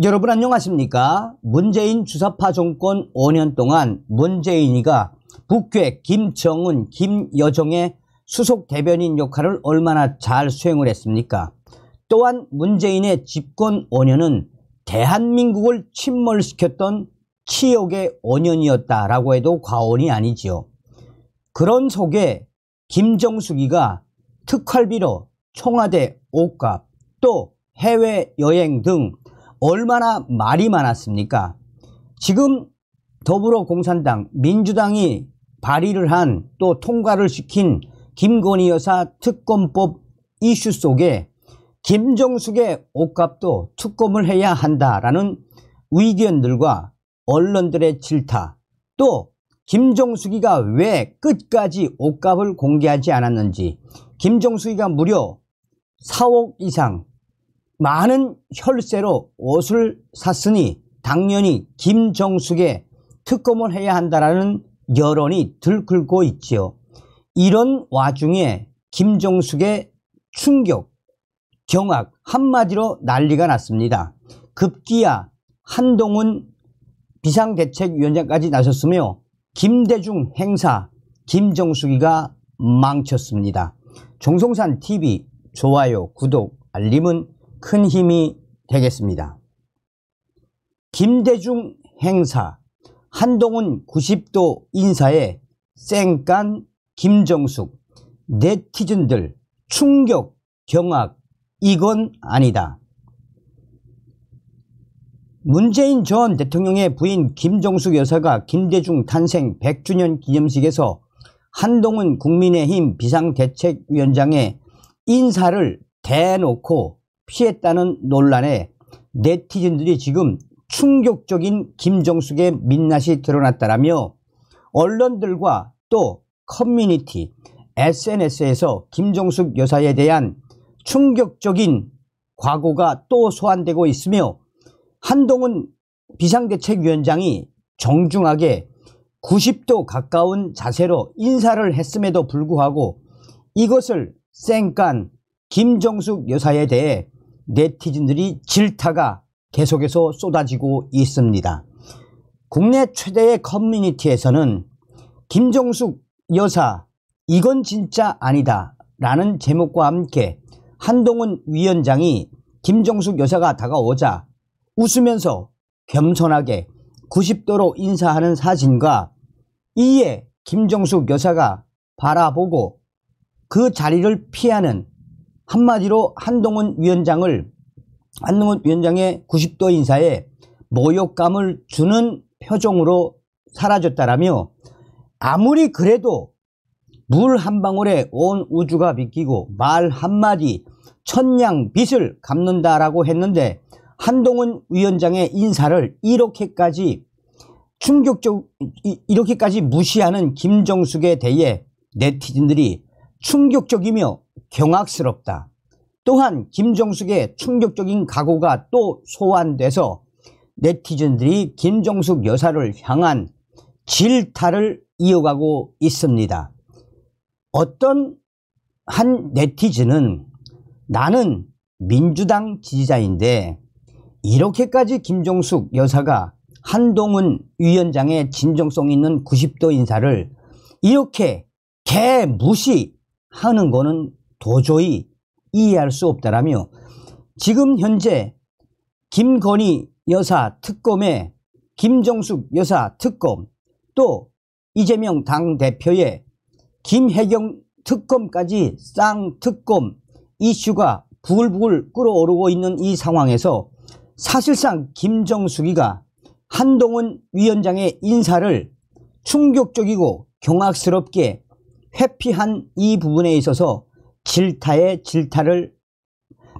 여러분 안녕하십니까? 문재인 주사파 정권 5년 동안 문재인이가 북괴 김정은, 김여정의 수속 대변인 역할을 얼마나 잘 수행을 했습니까? 또한 문재인의 집권 5년은 대한민국을 침몰시켰던 치욕의 5년이었다라고 해도 과언이 아니지요. 그런 속에 김정숙이가 특활비로 청와대 옷값 또 해외여행 등 얼마나 말이 많았습니까? 지금 더불어공산당, 민주당이 발의를 한 또 통과를 시킨 김건희 여사 특검법 이슈 속에 김정숙의 옷값도 특검을 해야 한다라는 의견들과 언론들의 질타 또 김정숙이가 왜 끝까지 옷값을 공개하지 않았는지 김정숙이가 무려 4억 이상 많은 혈세로 옷을 샀으니 당연히 김정숙의 특검을 해야 한다라는 여론이 들끓고 있지요. 이런 와중에 김정숙의 충격, 경악 한마디로 난리가 났습니다. 급기야 한동훈 비상대책위원장까지 나섰으며 김대중 행사 김정숙이가 망쳤습니다. 종성산 TV 좋아요, 구독, 알림은 큰 힘이 되겠습니다. 김대중 행사 한동훈 90도 인사에 쌩깐 김정숙 네티즌들 충격 경악 이건 아니다. 문재인 전 대통령의 부인 김정숙 여사가 김대중 탄생 100주년 기념식에서 한동훈 국민의힘 비상대책위원장의 인사를 대놓고 피했다는 논란에 네티즌들이 지금 충격적인 김정숙의 민낯이 드러났다라며 언론들과 또 커뮤니티, SNS에서 김정숙 여사에 대한 충격적인 과거가 또 소환되고 있으며 한동훈 비상대책위원장이 정중하게 90도 가까운 자세로 인사를 했음에도 불구하고 이것을 쌩깐 김정숙 여사에 대해 네티즌들이 질타가 계속해서 쏟아지고 있습니다. 국내 최대의 커뮤니티에서는 김종숙 여사 이건 진짜 아니다 라는 제목과 함께 한동훈 위원장이 김종숙 여사가 다가오자 웃으면서 겸손하게 90도로 인사하는 사진과 이에 김종숙 여사가 바라보고 그 자리를 피하는 한마디로 한동훈 위원장을 한동훈 위원장의 90도 인사에 모욕감을 주는 표정으로 사라졌다라며 아무리 그래도 물 한 방울에 온 우주가 비끼고 말 한마디 천냥 빛을 갚는다라고 했는데 한동훈 위원장의 인사를 이렇게까지 충격적 이렇게까지 무시하는 김정숙에 대해 네티즌들이 충격적이며 경악스럽다. 또한 김정숙의 충격적인 각오가 또 소환돼서 네티즌들이 김정숙 여사를 향한 질타를 이어가고 있습니다. 어떤 한 네티즌은 나는 민주당 지지자인데 이렇게까지 김종숙 여사가 한동훈 위원장의 진정성 있는 90도 인사를 이렇게 개무시하는 거는 도저히 이해할 수 없다라며 지금 현재 김건희 여사 특검에 김정숙 여사 특검 또 이재명 당대표의 김혜경 특검까지 쌍특검 이슈가 부글부글 끓어오르고 있는 이 상황에서 사실상 김정숙이가 한동훈 위원장의 인사를 충격적이고 경악스럽게 회피한 이 부분에 있어서 질타에 질타를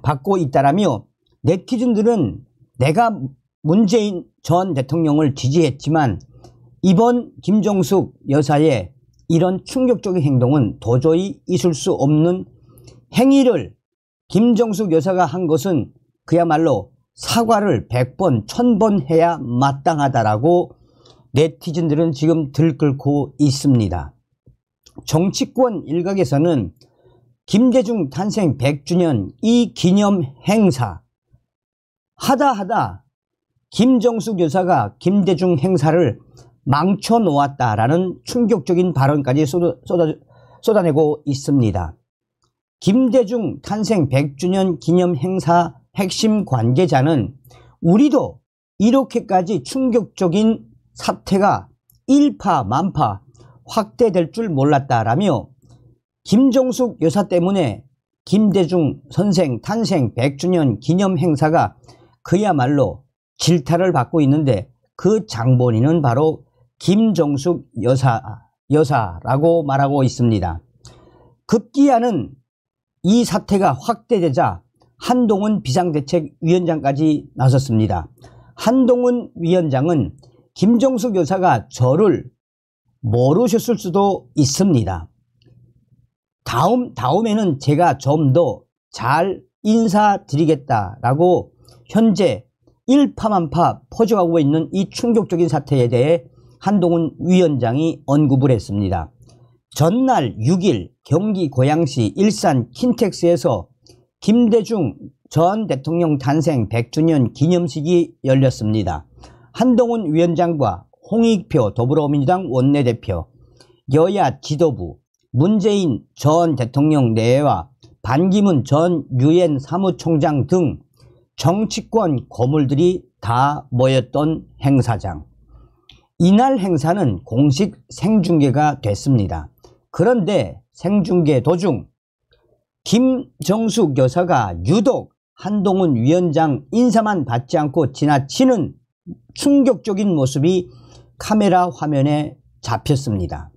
받고 있다라며 네티즌들은 내가 문재인 전 대통령을 지지했지만 이번 김정숙 여사의 이런 충격적인 행동은 도저히 있을 수 없는 행위를 김정숙 여사가 한 것은 그야말로 사과를 100번, 1000번 해야 마땅하다라고 네티즌들은 지금 들끓고 있습니다. 정치권 일각에서는 김대중 탄생 100주년 이 기념 행사 하다 하다 김정숙 교사가 김대중 행사를 망쳐놓았다라는 충격적인 발언까지 쏟아, 쏟아, 쏟아내고 있습니다. 김대중 탄생 100주년 기념 행사 핵심 관계자는 우리도 이렇게까지 충격적인 사태가 일파만파 확대될 줄 몰랐다라며 김종숙 여사 때문에 김대중 선생 탄생 100주년 기념 행사가 그야말로 질타를 받고 있는데 그 장본인은 바로 김종숙 여사, 여사라고 말하고 있습니다. 급기야는 이 사태가 확대되자 한동훈 비상대책위원장까지 나섰습니다. 한동훈 위원장은 김종숙 여사가 저를 모르셨을 수도 있습니다. 다음, 다음에는 제가 좀 더 잘 인사드리겠다라고 현재 일파만파 퍼져가고 있는 이 충격적인 사태에 대해 한동훈 위원장이 언급을 했습니다. 전날 6일 경기 고양시 일산 킨텍스에서 김대중 전 대통령 탄생 100주년 기념식이 열렸습니다. 한동훈 위원장과 홍익표 더불어민주당 원내대표, 여야 지도부, 문재인 전 대통령 내외와 반기문 전 유엔 사무총장 등 정치권 거물들이 다 모였던 행사장. 이날 행사는 공식 생중계가 됐습니다. 그런데 생중계 도중 김정수교사가 유독 한동훈 위원장 인사만 받지 않고 지나치는 충격적인 모습이 카메라 화면에 잡혔습니다.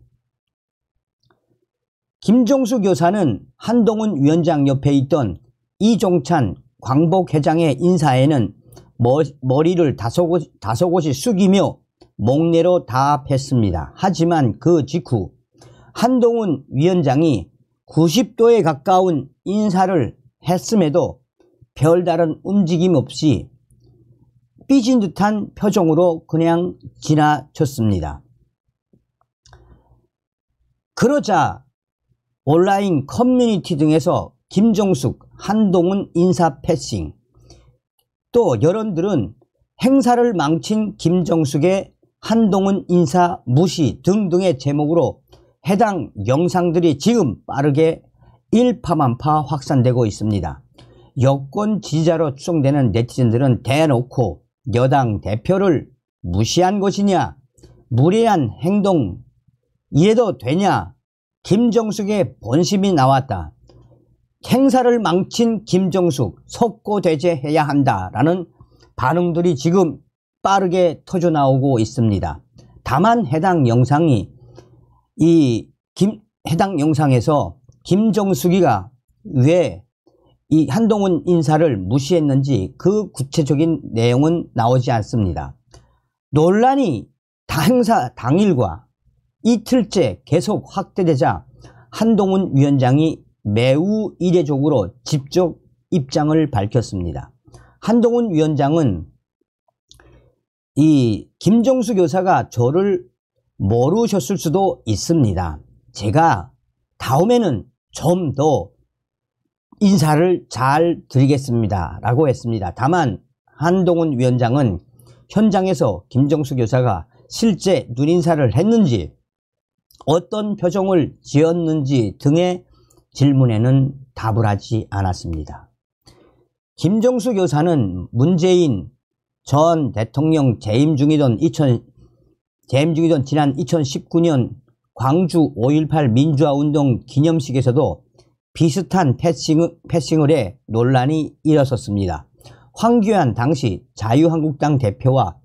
김종수 교사는 한동훈 위원장 옆에 있던 이종찬 광복 회장의 인사에는 머리를 다소곳이, 다소곳이 숙이며 목례로 답했습니다. 하지만 그 직후 한동훈 위원장이 90도에 가까운 인사를 했음에도 별다른 움직임 없이 삐진 듯한 표정으로 그냥 지나쳤습니다. 그러자 온라인 커뮤니티 등에서 김종숙, 한동훈 인사 패싱 또 여론들은 행사를 망친 김정숙의 한동훈 인사 무시 등등의 제목으로 해당 영상들이 지금 빠르게 일파만파 확산되고 있습니다. 여권 지지자로 추정되는 네티즌들은 대놓고 여당 대표를 무시한 것이냐 무례한 행동 이래도 되냐 김정숙의 본심이 나왔다. 행사를 망친 김정숙 석고대죄해야 한다라는 반응들이 지금 빠르게 터져나오고 있습니다. 다만 해당 영상이 이 김, 해당 영상에서 김정숙이가 왜 이 한동훈 인사를 무시했는지 그 구체적인 내용은 나오지 않습니다. 논란이 다 행사 당일과 이틀째 계속 확대되자 한동훈 위원장이 매우 이례적으로 직접 입장을 밝혔습니다. 한동훈 위원장은 이 김정수 교사가 저를 모르셨을 수도 있습니다. 제가 다음에는 좀 더 인사를 잘 드리겠습니다. 라고 했습니다. 다만 한동훈 위원장은 현장에서 김정수 교사가 실제 눈인사를 했는지 어떤 표정을 지었는지 등의 질문에는 답을 하지 않았습니다. 김정수 교사는 문재인 전 대통령 재임 중이던 2000, 재임 중이던 지난 2019년 광주 5.18 민주화운동 기념식에서도 비슷한 패싱, 패싱을 해 논란이 일어섰습니다. 황교안 당시 자유한국당 대표와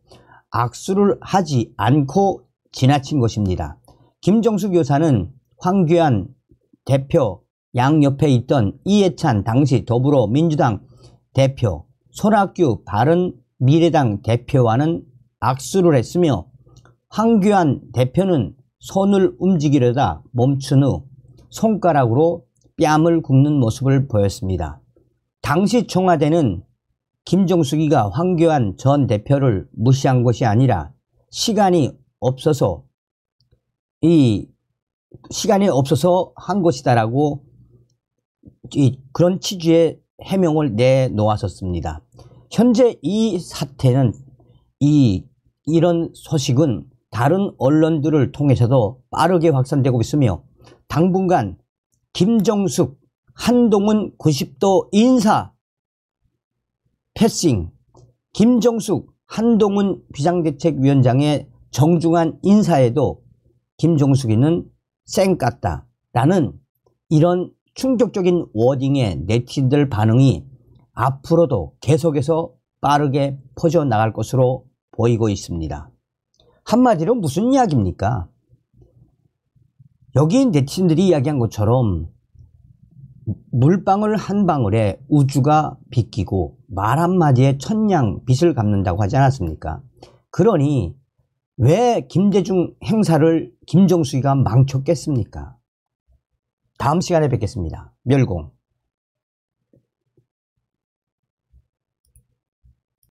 악수를 하지 않고 지나친 것입니다. 김정숙 교사는 황교안 대표 양옆에 있던 이해찬 당시 더불어민주당 대표 손학규 바른미래당 대표와는 악수를 했으며 황교안 대표는 손을 움직이려다 멈춘 후 손가락으로 뺨을 굽는 모습을 보였습니다. 당시 청와대는 김정숙이가 황교안 전 대표를 무시한 것이 아니라 시간이 없어서 이 시간이 없어서 한 것이다라고 이 그런 취지의 해명을 내놓았었습니다. 현재 이 사태는 이 이런 소식은 다른 언론들을 통해서도 빠르게 확산되고 있으며 당분간 김정숙, 한동훈 90도 인사 패싱, 김정숙, 한동훈 비상대책위원장의 정중한 인사에도 김종숙이는 쌩 깠다. 라는 이런 충격적인 워딩의 네티즌들 반응이 앞으로도 계속해서 빠르게 퍼져나갈 것으로 보이고 있습니다. 한마디로 무슨 이야기입니까? 여기 네티즌들이 이야기한 것처럼 물방울 한 방울에 우주가 빗기고 말 한마디에 천냥 빛을감는다고 하지 않았습니까? 그러니 왜 김대중 행사를 김정숙이가 망쳤겠습니까? 다음 시간에 뵙겠습니다. 멸공.